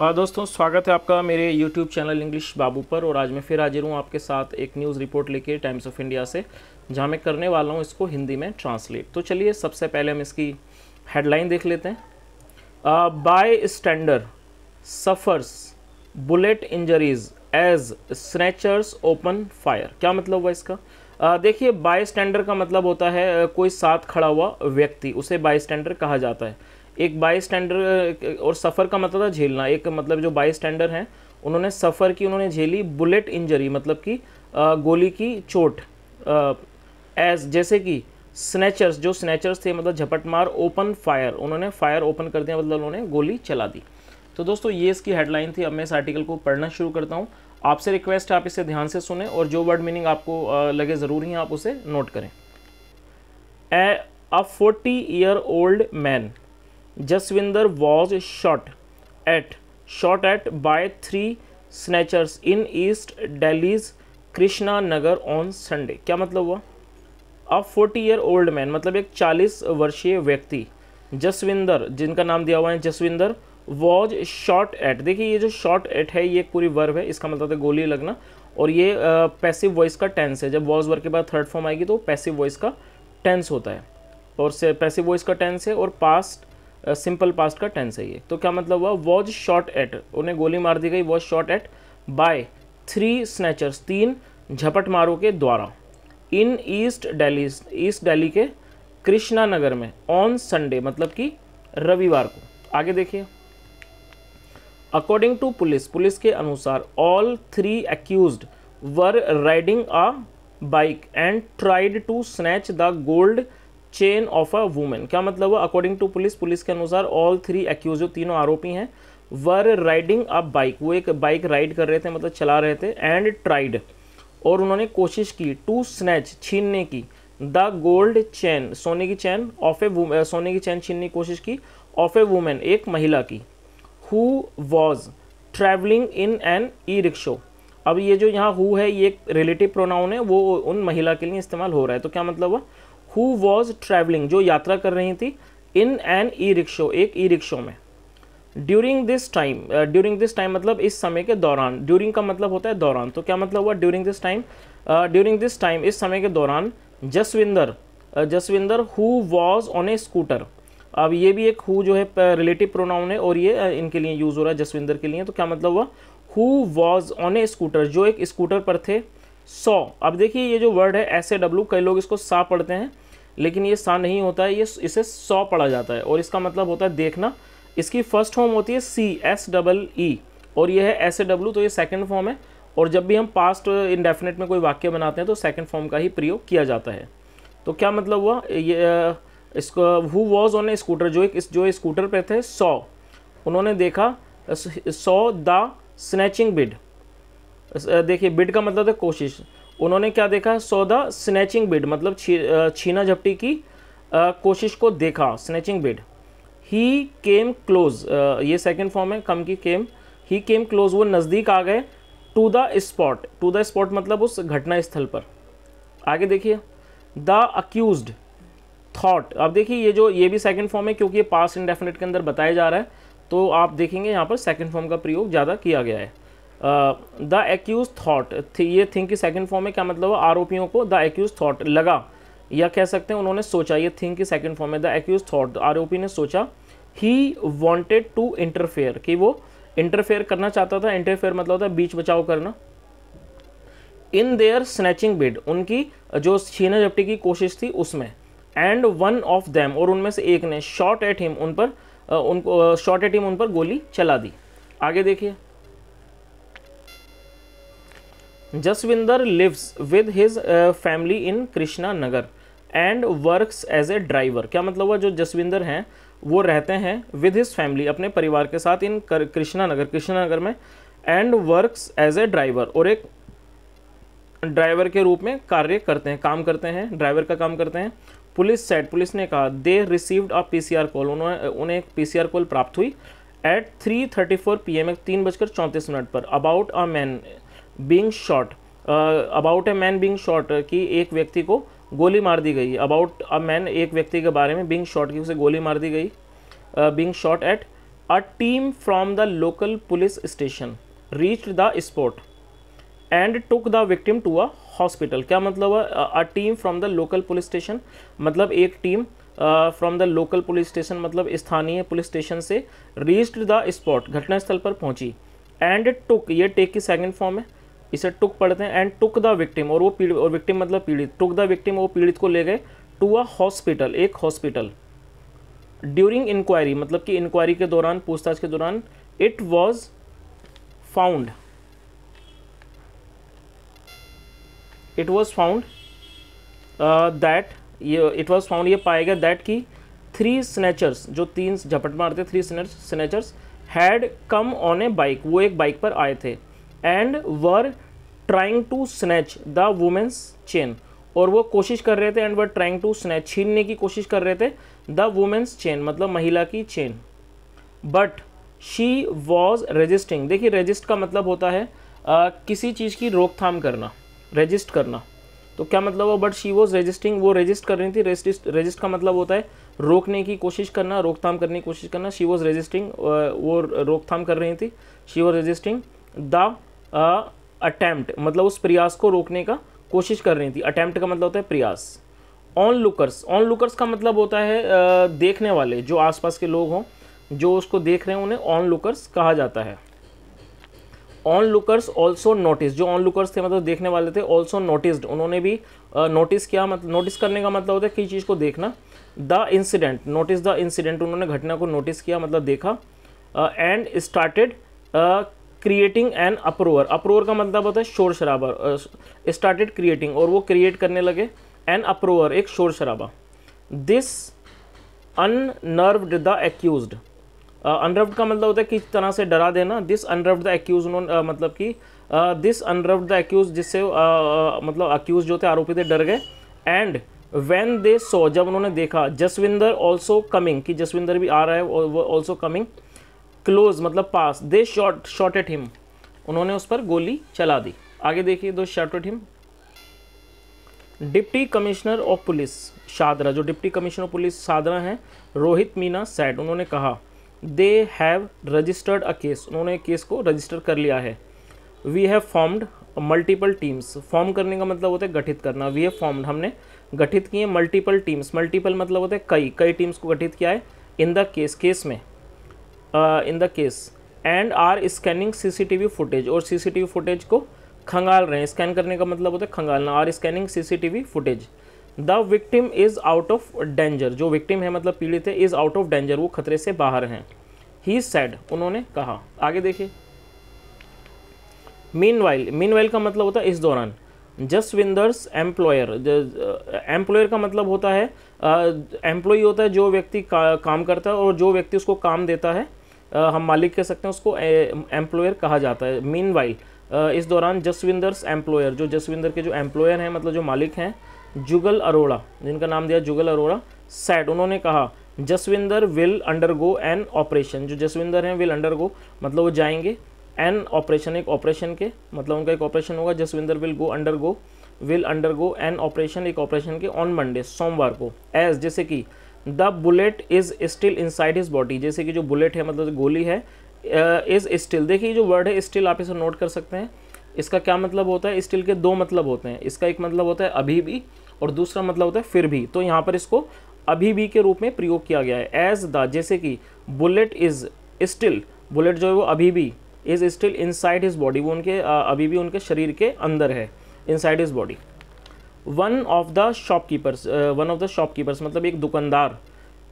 और दोस्तों स्वागत है आपका मेरे YouTube चैनल इंग्लिश बाबू पर और आज मैं फिर हाजिर हूँ आपके साथ एक न्यूज़ रिपोर्ट लेके टाइम्स ऑफ इंडिया से जहाँ मैं करने वाला हूँ इसको हिंदी में ट्रांसलेट तो चलिए सबसे पहले हम इसकी हेडलाइन देख लेते हैं bystander suffers bullet injuries as snatchers open fire क्या मतलब हुआ इसका देखिए बाय स्टैंडर का मतलब होता है कोई साथ खड़ा हुआ व्यक्ति उसे बाय कहा जाता है एक बाई स्टैंडर और सफ़र का मतलब था झेलना एक मतलब जो बाई स्टैंडर हैं उन्होंने सफ़र की उन्होंने झेली बुलेट इंजरी मतलब कि गोली की चोट एज जैसे कि स्नैचर्स जो स्नैचर्स थे मतलब झपट मार ओपन फायर उन्होंने फायर ओपन कर दिया मतलब उन्होंने गोली चला दी तो दोस्तों ये इसकी हेडलाइन थी अब मैं इस आर्टिकल को पढ़ना शुरू करता हूँ आपसे रिक्वेस्ट है आप इसे ध्यान से सुने और जो वर्ड मीनिंग आपको लगे ज़रूर ही आप उसे नोट करें a a forty year old man Jaswinder was shot at shot at by three snatchers in east Delhi's Krishna Nagar on Sunday क्या मतलब हुआ a forty year old man मतलब एक चालीस वर्षीय व्यक्ति जसविंदर जिनका नाम दिया हुआ है जसविंदर वॉज शॉट एट देखिए ये जो शॉट एट है ये एक पूरी वर्ब है इसका मतलब तो है गोली लगना और ये पैसिव वॉइस का टेंस है जब वॉज वर्क के बाद थर्ड फॉर्म आएगी तो पैसिव वॉइस का टेंस होता है और से पैसिव वॉइस का टेंस है और पास्ट सिंपल पास्ट का टेंस है ये तो क्या मतलब हुआ वॉज शॉट एट उन्हें गोली मार दी गई was shot at by three snatchers तीन झपट मारों के द्वारा in east Delhi east Delhi के कृष्णा नगर में ऑन संडे मतलब कि रविवार को आगे देखिए अकॉर्डिंग टू पुलिस पुलिस के अनुसार all three accused were riding a bike and tried to snatch the gold chain of a women क्या मतलब हुआ अकॉर्डिंग टू पुलिस पुलिस के अनुसार ऑल थ्री एक्यूज तीनों आरोपी हैं वर राइडिंग अ बाइक वो एक बाइक राइड कर रहे थे मतलब चला रहे थे एंड ट्राइड और उन्होंने कोशिश की टू स्नैच छीनने की द गोल्ड चैन सोने की चैन ऑफ ए सोने की चैन छीनने की कोशिश की ऑफ ए वुमेन एक महिला की who was travelling in an e rickshaw अब ये जो यहाँ हु है ये एक रिलेटिव प्रोनाउन है वो उन महिला के लिए इस्तेमाल हो रहा है तो क्या मतलब हुआ हु वॉज ट्रैवलिंग जो यात्रा कर रही थी इन एन ई रिक्शो एक ई रिक्शो में during this time during this time मतलब इस समय के दौरान ड्यूरिंग का मतलब होता है दौरान तो क्या मतलब हुआ during this time during this time इस समय के दौरान Jaswinder uh, Jaswinder who was on a scooter अब ये भी एक हु जो है रिलेटिव uh, प्रोनाउन है और ये uh, इनके लिए यूज़ हो रहा है जसविंदर के लिए तो क्या मतलब हुआ who was on a scooter जो एक स्कूटर पर थे सौ अब देखिए ये जो वर्ड है एस ए डब्ल्यू कई लोग इसको सा पढ़ते हैं लेकिन ये सा नहीं होता है ये इसे सौ पढ़ा जाता है और इसका मतलब होता है देखना इसकी फर्स्ट फॉर्म होती है सी एस डबल ई और ये है एस ए डब्ल्यू तो ये सेकेंड फॉर्म है और जब भी हम पास्ट इनडेफिनेट में कोई वाक्य बनाते हैं तो सेकेंड फॉर्म का ही प्रयोग किया जाता है तो क्या मतलब हुआ ये इसका who was on a scooter जो एक जो स्कूटर पे थे सौ उन्होंने देखा सौ द स्नैचिंग बिड देखिए बिड का मतलब था कोशिश उन्होंने क्या देखा सो द स्नैचिंग बिड मतलब छी, छीना झपटी की आ, कोशिश को देखा snatching bid he came close ये सेकेंड फॉर्म है कम की केम ही केम क्लोज वो नज़दीक आ गए to the spot to the spot मतलब उस घटना स्थल पर आगे देखिए द अक्यूज थाट अब देखिए ये जो ये भी सेकेंड फॉर्म है क्योंकि ये पास इंडेफिनेट के अंदर बताया जा रहा है तो आप देखेंगे यहाँ पर सेकेंड फॉर्म का प्रयोग ज़्यादा किया गया है द एक्यूज थाट ये थिंक की सेकेंड फॉर्म में क्या मतलब है आरोपियों को द एक्यूज थाट लगा या कह सकते हैं उन्होंने सोचा ये थिंक की सेकेंड फॉर्म में द एक्यूज थाट आरोपी ने सोचा ही वॉन्टेड टू इंटरफेयर कि वो इंटरफेयर करना चाहता था इंटरफेयर मतलब होता है बीच बचाव करना इन देयर स्नैचिंग बिड उनकी जो छीना झपटी की कोशिश थी उसमें एंड वन ऑफ देम और उनमें से एक ने शॉर्ट एट हिम उन पर उनको शॉर्ट एट हिम उन पर गोली चला दी आगे देखिए Jaswinder lives with his family in Krishna Nagar and works as a driver क्या मतलब हुआ जो जसविंदर हैं वो रहते हैं विद हिज फैमिली अपने परिवार के साथ इन कृष्णा नगर कृष्णा नगर में and works as a driver और एक ड्राइवर के रूप में कार्य करते हैं काम करते हैं ड्राइवर का काम करते हैं पुलिस सेट पुलिस ने कहा they received a PCR call उन्होंने उन्हें एक पीसीआर कॉल प्राप्त हुई at three thirty four P M तीन बजकर चौंतीस मिनट पर about a man being shot about a man being shot कि एक व्यक्ति को गोली मार दी गई अबाउट अ मैन एक व्यक्ति के बारे में बींग शॉट की उसे गोली मार दी गई being shot at a team from the local police station reach the spot and took the victim to a hospital क्या मतलब a team from the local police station मतलब एक team from the local police station मतलब स्थानीय police station से reached the spot घटनास्थल पर पहुंची एंड टुक ये टेक की सेकेंड फॉर्म है इसे टुक पढ़ते हैं एंड टुक द विक्टिम और वो पीड़ित और विक्टिम मतलब पीड़ित टुक द विक्टिम वो पीड़ित को ले गए टू अ हॉस्पिटल एक हॉस्पिटल ड्यूरिंग इंक्वायरी मतलब कि इंक्वायरी के दौरान पूछताछ के दौरान it was found it was found that ये इट वॉज फाउंड ये पाया गया दैट की थ्री स्नेचर्स जो तीन झपट मारते three snatchers had come on a bike वो एक बाइक पर आए थे and were trying to snatch the women's chain और वो कोशिश कर रहे थे and were trying to snatch छीनने की कोशिश कर रहे थे द वुमेन्स चेन मतलब महिला की chain but she was resisting देखिए रजिस्ट का मतलब होता है आ, किसी चीज़ की रोकथाम करना रजिस्ट करना तो क्या मतलब वो बट शी वॉज रजिस्टिंग वो रजिस्ट कर रही थी रजिस्ट रजिस्ट का मतलब होता है रोकने की कोशिश करना रोकथाम करने की कोशिश करना शी वॉज रजिस्टिंग वो रोकथाम कर रही थी she was resisting the attempt मतलब उस प्रयास को रोकने का कोशिश कर रही थी अटैम्प्ट का मतलब होता है प्रयास ऑन लुकर्स ऑन लुकर्स का मतलब होता है आ, देखने वाले जो आसपास के लोग हों जो उसको देख रहे हैं उन्हें ऑन लुकर्स कहा जाता है ऑन लुकर्स ऑल्सो नोटिस जो ऑन लुकर्स थे मतलब देखने वाले थे ऑल्सो नोटिस्ड उन्होंने भी नोटिस किया मतलब नोटिस करने का मतलब होता है किसी चीज़ को देखना the incident notice the incident उन्होंने घटना को नोटिस किया मतलब देखा and started creating an uproar uproar का मतलब होता है शोर शराबा स्टार्टेड क्रिएटिंग और वो क्रिएट करने लगे एन अप्रोवर एक शोर शराबा this unnerved the accused unnerved का मतलब होता है किस तरह से डरा देना दिस अनर्व्ड द एक्यूज उन्होंने मतलब कि दिस अनर्व्ड द एक्यूज जिससे uh, uh, मतलब अक्यूज जो थे आरोपी थे डर गए एंड वैन दे सो जब उन्होंने देखा जसविंदर ऑल्सो कमिंग कि जसविंदर भी आ रहा है वो ऑल्सो कमिंग क्लोज मतलब पास they shot shot at him उन्होंने उस पर गोली चला दी आगे देखिए दो shot at him deputy commissioner of police Shahdara जो deputy commissioner of police Shahdara हैं रोहित मीना सैड उन्होंने कहा they have registered a case उन्होंने केस को रजिस्टर कर लिया है we have formed multiple teams form करने का मतलब होता है गठित करना वी हैव फॉर्म्ड हमने गठित किए मल्टीपल टीम्स मल्टीपल मतलब होते हैं कई कई टीम्स को गठित किया है इन द केस केस में in the case and are scanning CCTV footage और सीसीटीवी फुटेज को खंगाल रहे हैं स्कैन करने का मतलब होता है खंगालना are scanning CCTV footage the victim is out of danger जो विक्टिम है मतलब पीड़ित है इज़ आउट ऑफ डेंजर वो खतरे से बाहर हैं ही सैड उन्होंने कहा आगे देखिए मीन वाइल मीन वाइल का मतलब होता है इस दौरान जसविंदर्स एम्प्लॉयर एम्प्लॉयर का मतलब होता है एम्प्लॉय होता है जो व्यक्ति का, काम करता है और जो व्यक्ति उसको काम देता है हम मालिक कह सकते हैं उसको एम्प्लॉयर कहा जाता है मीन इस दौरान जसविंदर्स एम्प्लॉयर जो जसविंदर के जो एम्प्लॉयर हैं मतलब जो मालिक हैं जुगल अरोड़ा जिनका नाम दिया जुगल अरोड़ा सैड उन्होंने कहा Jaswinder will undergo an operation जो जसविंदर हैं विल अंडरगो मतलब वो जाएंगे एन ऑपरेशन एक ऑपरेशन के मतलब उनका एक ऑपरेशन होगा Jaswinder will go undergo will undergo an operation एक ऑपरेशन के ऑन मंडे सोमवार को एज जैसे कि the bullet is still inside his body जैसे कि जो बुलेट है मतलब गोली है इज स्टिल देखिए जो वर्ड है स्टिल आप इसे नोट कर सकते हैं इसका क्या मतलब होता है स्टिल के दो मतलब होते हैं इसका एक मतलब होता है अभी भी और दूसरा मतलब होता है फिर भी तो यहाँ पर इसको अभी भी के रूप में प्रयोग किया गया है एज द जैसे कि बुलेट इज स्टिल बुलेट जो है वो अभी भी is still inside his body वो उनके अभी भी उनके शरीर के अंदर है inside his body one of the shopkeepers one of the shopkeepers मतलब एक दुकानदार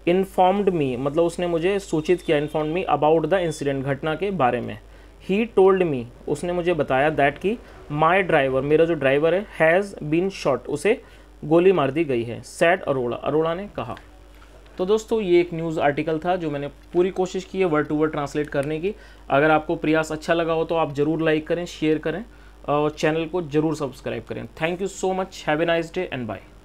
इन्फॉर्म्ड मी मतलब उसने मुझे सूचित किया informed me about the incident घटना के बारे में ही टोल्ड मी उसने मुझे बताया दैट कि माई ड्राइवर मेरा जो ड्राइवर है हैज़ बीन शॉट उसे गोली मार दी गई है सैड अरोड़ा अरोड़ा ने कहा तो दोस्तों ये एक न्यूज़ आर्टिकल था जो मैंने पूरी कोशिश की है वर्ड टू वर्ड ट्रांसलेट करने की अगर आपको प्रयास अच्छा लगा हो तो आप ज़रूर लाइक करें शेयर करें चैनल को जरूर सब्सक्राइब करें thank you so much have a nice day and bye